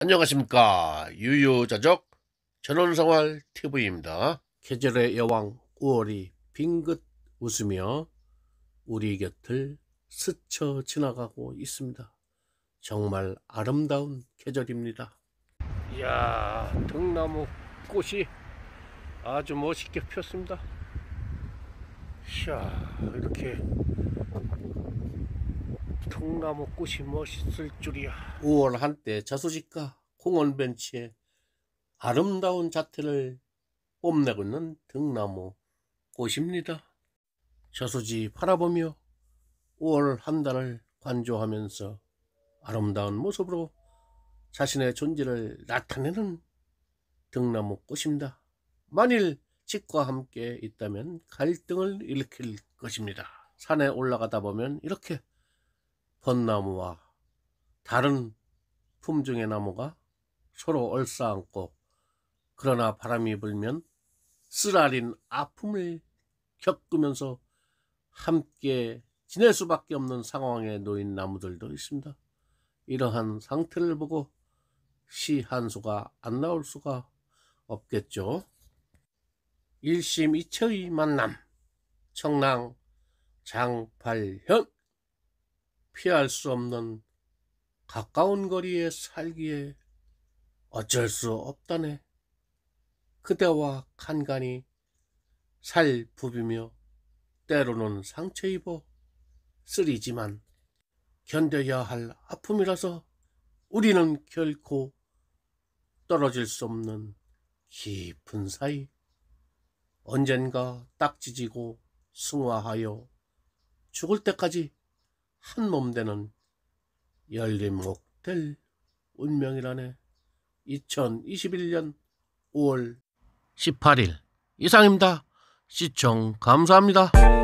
안녕하십니까 유유자적 전원생활TV입니다. 계절의 여왕 9월이 빙긋 웃으며 우리 곁을 스쳐 지나가고 있습니다. 정말 아름다운 계절입니다. 이야 등나무 꽃이 아주 멋있게 피었습니다. 이야 이렇게 통나무 꽃이 멋있을 줄이야. 5월 한때 자수지가 공원 벤치에 아름다운 자태를 뽐내고 있는 등나무 꽃입니다. 저수지 바라보며 5월 한 달을 관조하면서 아름다운 모습으로 자신의 존재를 나타내는 등나무 꽃입니다. 만일 집과 함께 있다면 갈등을 일으킬 것입니다. 산에 올라가다 보면 이렇게 벚나무와 다른 품종의 나무가 서로 얼싸안고 그러나 바람이 불면 쓰라린 아픔을 겪으면서 함께 지낼 수밖에 없는 상황에 놓인 나무들도 있습니다. 이러한 상태를 보고 시 한 수가 안 나올 수가 없겠죠. 일심이처의 만남 청랑 장팔현 피할 수 없는 가까운 거리에 살기에 어쩔 수 없다네. 그대와 간간히 살 부비며 때로는 상처 입어 쓰리지만 견뎌야 할 아픔이라서 우리는 결코 떨어질 수 없는 깊은 사이 언젠가 딱지지고 승화하여 죽을 때까지 한 몸되는 열림옥될 운명이라네. 2021년 5월 18일 이상입니다. 시청 감사합니다.